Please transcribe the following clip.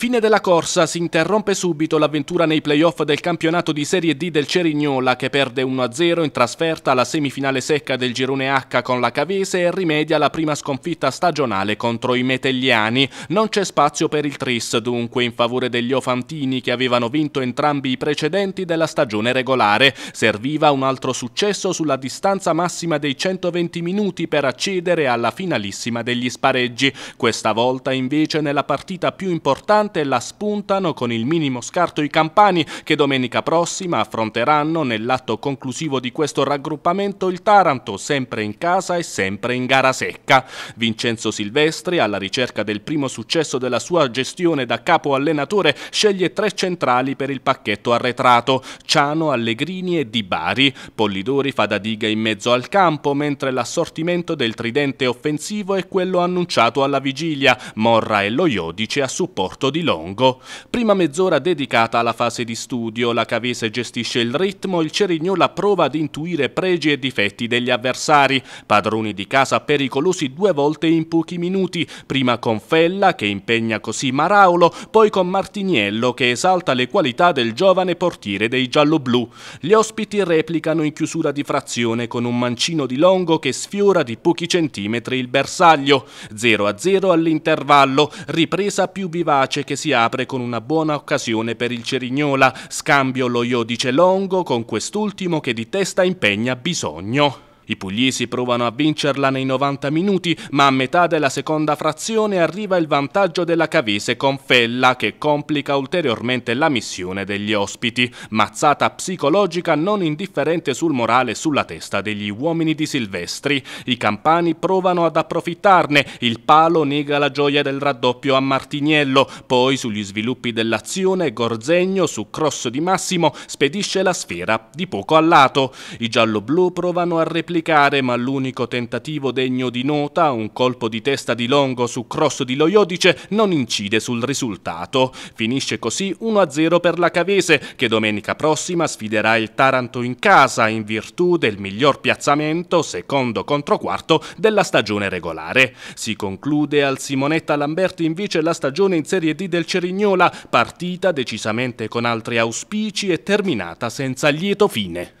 Fine della corsa, si interrompe subito l'avventura nei playoff del campionato di Serie D del Cerignola che perde 1-0 in trasferta alla semifinale secca del girone H con la Cavese e rimedia la prima sconfitta stagionale contro i Metelliani. Non c'è spazio per il Tris dunque in favore degli Ofantini che avevano vinto entrambi i precedenti della stagione regolare. Serviva un altro successo sulla distanza massima dei 120 minuti per accedere alla finalissima degli spareggi. Questa volta invece nella partita più importante importante la spuntano con il minimo scarto i campani che domenica prossima affronteranno nell'atto conclusivo di questo raggruppamento il Taranto, sempre in casa e sempre in gara secca. Vincenzo Silvestri, alla ricerca del primo successo della sua gestione da capo allenatore, sceglie tre centrali per il pacchetto arretrato, Ciano, Allegrini e Di Bari. Pollidori fa da diga in mezzo al campo, mentre l'assortimento del tridente offensivo è quello annunciato alla vigilia, Morra e Loiodice a supporto di di Longo. Prima mezz'ora dedicata alla fase di studio, la Cavese gestisce il ritmo, il Cerignola prova ad intuire pregi e difetti degli avversari, padroni di casa pericolosi due volte in pochi minuti, prima con Fella che impegna così Maraolo, poi con Martiniello che esalta le qualità del giovane portiere dei gialloblu. Gli ospiti replicano in chiusura di frazione con un mancino di Longo che sfiora di pochi centimetri il bersaglio. 0 a 0 all'intervallo, ripresa più vivace che che si apre con una buona occasione per il Cerignola, scambio lo Iodice Longo con quest'ultimo che di testa impegna bisogno. I pugliesi provano a vincerla nei 90 minuti, ma a metà della seconda frazione arriva il vantaggio della Cavese con Fella che complica ulteriormente la missione degli ospiti. Mazzata psicologica non indifferente sul morale e sulla testa degli uomini di Silvestri. I campani provano ad approfittarne, il palo nega la gioia del raddoppio a Martiniello, poi sugli sviluppi dell'azione Gorzegno su cross di Massimo spedisce la sfera di poco a lato. I gialloblu provano a replicare replicare, ma l'unico tentativo degno di nota, un colpo di testa di Longo su cross di Loiodice, non incide sul risultato. Finisce così 1-0 per la Cavese, che domenica prossima sfiderà il Taranto in casa in virtù del miglior piazzamento, secondo contro quarto, della stagione regolare. Si conclude al Simonetta Lamberti invece la stagione in Serie D del Cerignola, partita decisamente con altri auspici e terminata senza lieto fine.